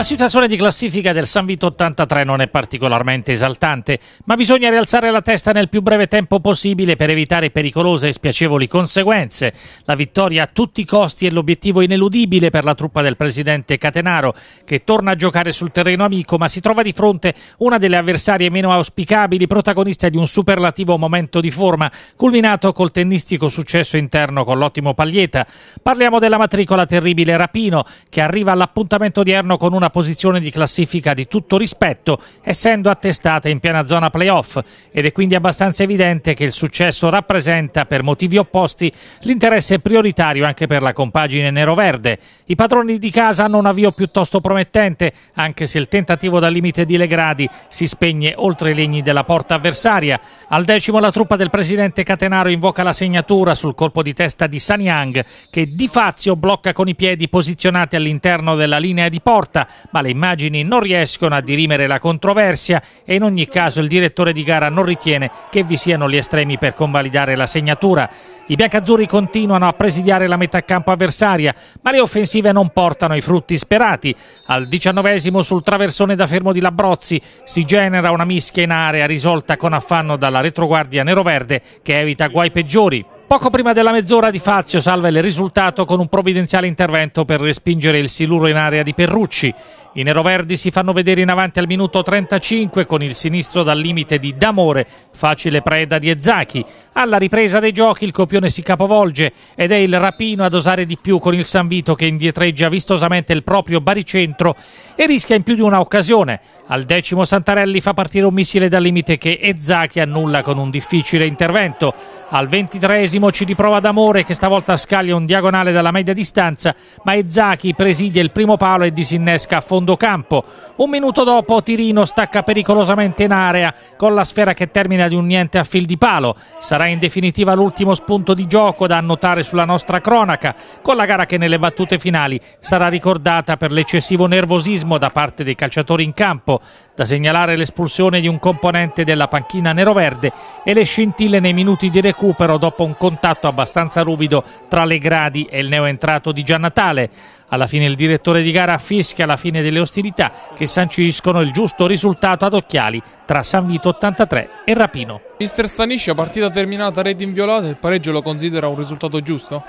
La situazione di classifica del San Vito 83 non è particolarmente esaltante, ma bisogna rialzare la testa nel più breve tempo possibile per evitare pericolose e spiacevoli conseguenze. La vittoria a tutti i costi è l'obiettivo ineludibile per la truppa del presidente Catenaro, che torna a giocare sul terreno amico, ma si trova di fronte una delle avversarie meno auspicabili, protagonista di un superlativo momento di forma, culminato col tennistico successo interno con l'ottimo Paglieta. Parliamo della matricola terribile Rapino, che arriva all'appuntamento odierno con una posizione di classifica di tutto rispetto, essendo attestata in piena zona playoff ed è quindi abbastanza evidente che il successo rappresenta, per motivi opposti, l'interesse prioritario anche per la compagine nero-verde. I padroni di casa hanno un avvio piuttosto promettente, anche se il tentativo da limite di Legradi si spegne oltre i legni della porta avversaria. Al decimo la truppa del presidente Catenaro invoca la segnatura sul colpo di testa di Sanyang, che di Fazio blocca con i piedi posizionati all'interno della linea di porta, ma le immagini non riescono a dirimere la controversia e in ogni caso il direttore di gara non ritiene che vi siano gli estremi per convalidare la segnatura. I biancazzurri continuano a presidiare la metà campo avversaria, ma le offensive non portano i frutti sperati. Al diciannovesimo sul traversone da fermo di Labrozzi si genera una mischia in area risolta con affanno dalla retroguardia neroverde che evita guai peggiori. Poco prima della mezz'ora Di Fazio salva il risultato con un provvidenziale intervento per respingere il siluro in area di Perrucci. I neroverdi si fanno vedere in avanti al minuto 35 con il sinistro dal limite di D'Amore, facile preda di Ezaki. Alla ripresa dei giochi il copione si capovolge ed è il Rapino ad osare di più con il San Vito che indietreggia vistosamente il proprio baricentro e rischia in più di una occasione. Al decimo Santarelli fa partire un missile dal limite che Ezaki annulla con un difficile intervento. Al ventitreesimo ci riprova D'Amore che stavolta scaglia un diagonale dalla media distanza ma Ezaki presidia il primo palo e disinnesca a fondo secondo campo. Un minuto dopo Tirino stacca pericolosamente in area con la sfera che termina di un niente a fil di palo. Sarà in definitiva l'ultimo spunto di gioco da annotare sulla nostra cronaca con la gara che nelle battute finali sarà ricordata per l'eccessivo nervosismo da parte dei calciatori in campo. Da segnalare l'espulsione di un componente della panchina neroverde e le scintille nei minuti di recupero dopo un contatto abbastanza ruvido tra le gradi e il neoentrato di Giannatale. Alla fine il direttore di gara fischia la fine del delle ostilità che sanciscono il giusto risultato ad occhiali tra San Vito 83 e Rapino. Mister Staniscia, partita terminata rete inviolata, il pareggio lo considera un risultato giusto?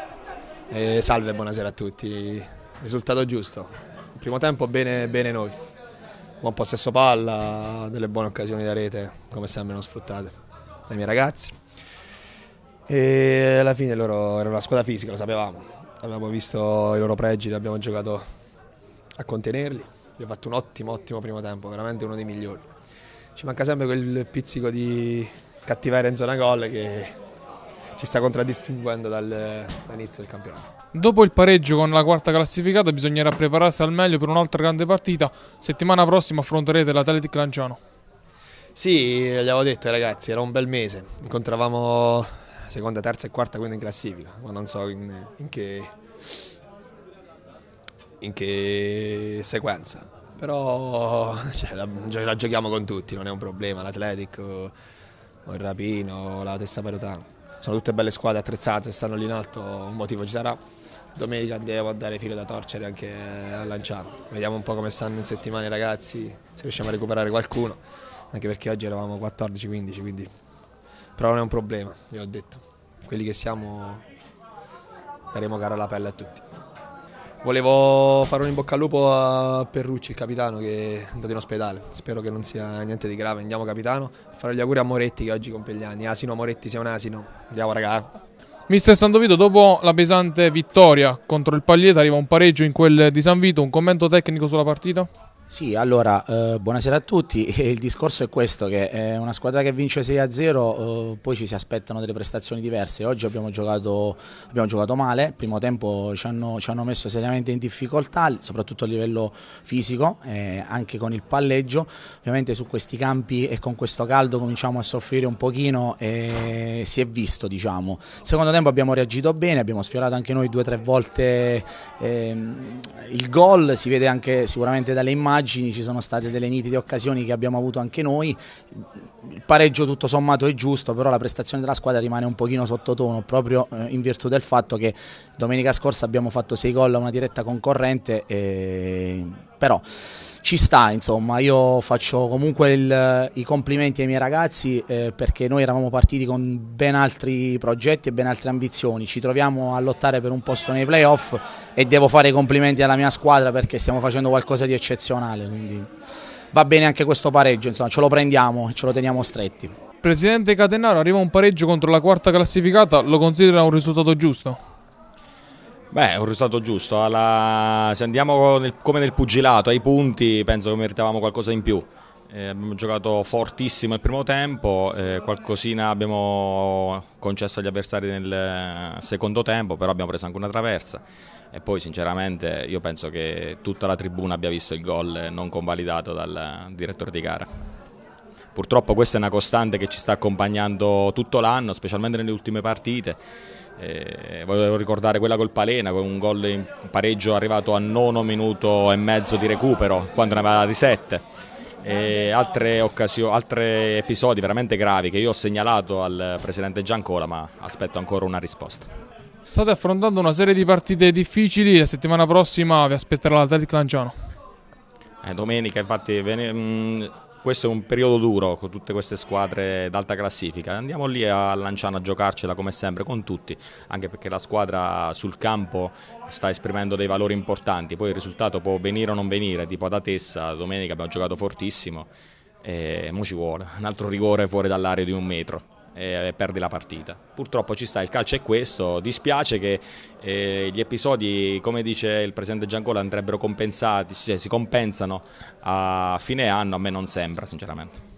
Eh, salve, buonasera a tutti. Risultato giusto. primo tempo bene, bene noi. Buon possesso palla, delle buone occasioni da rete, come sempre non sfruttate dai miei ragazzi. E alla fine loro erano una squadra fisica, lo sapevamo. Abbiamo visto i loro pregi, abbiamo giocato a contenerli. Abbiamo fatto un ottimo, ottimo primo tempo, veramente uno dei migliori. Ci manca sempre quel pizzico di cattiveria in zona gol che ci sta contraddistinguendo dall'inizio del campionato. Dopo il pareggio con la quarta classificata bisognerà prepararsi al meglio per un'altra grande partita. Settimana prossima affronterete l'Atletic Lanciano. Sì, gli avevo detto ragazzi, era un bel mese. Incontravamo seconda, terza e quarta quindi in classifica, ma non so in, in che in che sequenza, però cioè, la, la, giochiamo con tutti, non è un problema, l'Atletico, il Rapino, la Tessa Perutana. Sono tutte belle squadre attrezzate, stanno lì in alto, un motivo ci sarà. Domenica andremo a dare filo da torcere anche a Lanciano. Vediamo un po' come stanno in settimana i ragazzi, se riusciamo a recuperare qualcuno, anche perché oggi eravamo 14-15, quindi... Però non è un problema, vi ho detto. Quelli che siamo daremo cara alla pelle a tutti. Volevo fare un in bocca al lupo a Perrucci, il capitano, che è andato in ospedale. Spero che non sia niente di grave. Andiamo, capitano. Fare gli auguri a Moretti, che oggi compie gli anni. Asino Moretti, sei un asino. Andiamo, raga. Mister Sandovito, dopo la pesante vittoria contro il Paglietta, arriva un pareggio in quel di San Vito. Un commento tecnico sulla partita? Sì, allora, eh, buonasera a tutti. Il discorso è questo, che è eh, una squadra che vince 6-0, eh, poi ci si aspettano delle prestazioni diverse. Oggi abbiamo giocato, abbiamo giocato male, il primo tempo ci hanno, ci hanno, messo seriamente in difficoltà, soprattutto a livello fisico, eh, anche con il palleggio. Ovviamente su questi campi e con questo caldo cominciamo a soffrire un pochino e si è visto, diciamo. Secondo tempo abbiamo reagito bene, abbiamo sfiorato anche noi due o tre volte ehm, il gol, si vede anche sicuramente dalle immagini stupidaggini, ci sono state delle nitide occasioni che abbiamo avuto anche noi, il pareggio tutto sommato è giusto, però la prestazione della squadra rimane un pochino sottotono proprio eh, in virtù del fatto che domenica scorsa abbiamo fatto 6 gol a una diretta concorrente e però ci sta, insomma, io faccio comunque il, i complimenti ai miei ragazzi eh, perché noi eravamo partiti con ben altri progetti e ben altre ambizioni, ci troviamo a lottare per un posto nei playoff e devo fare i complimenti alla mia squadra perché stiamo facendo qualcosa di eccezionale, quindi va bene anche questo pareggio, insomma, ce lo prendiamo e ce lo teniamo stretti. Presidente Catenaro, arriva un pareggio contro la quarta classificata, lo considera un risultato giusto? Beh, è un risultato giusto. Alla... Se andiamo nel... come nel pugilato, ai punti, penso che meritavamo qualcosa in più. Eh, abbiamo giocato fortissimo il primo tempo, eh, qualcosina abbiamo concesso agli avversari nel eh, secondo tempo, però abbiamo preso anche una traversa. E poi, sinceramente, io penso che tutta la tribuna abbia visto il gol non convalidato dal direttore di gara. Purtroppo questa è una costante che ci sta accompagnando tutto l'anno, specialmente nelle ultime partite. Eh, volevo ricordare quella col Palena, con un gol in pareggio arrivato a nono minuto e mezzo di recupero, quando ne aveva di sette. E altre occasioni, altri episodi veramente gravi che io ho segnalato al presidente Giancola, ma aspetto ancora una risposta. State affrontando una serie di partite difficili, la settimana prossima vi aspetterà l'Atletico Lanciano. Eh, domenica infatti mm, questo è un periodo duro con tutte queste squadre d'alta classifica. Andiamo lì a Lanciano a giocarcela come sempre con tutti, anche perché la squadra sul campo sta esprimendo dei valori importanti. Poi il risultato può venire o non venire, tipo ad Atessa domenica abbiamo giocato fortissimo e mo ci vuole un altro rigore fuori dall'area di un metro e perdi la partita. Purtroppo ci sta, il calcio è questo, dispiace che eh, gli episodi, come dice il presidente Giancola, andrebbero compensati, cioè, si compensano a fine anno, a me non sembra sinceramente.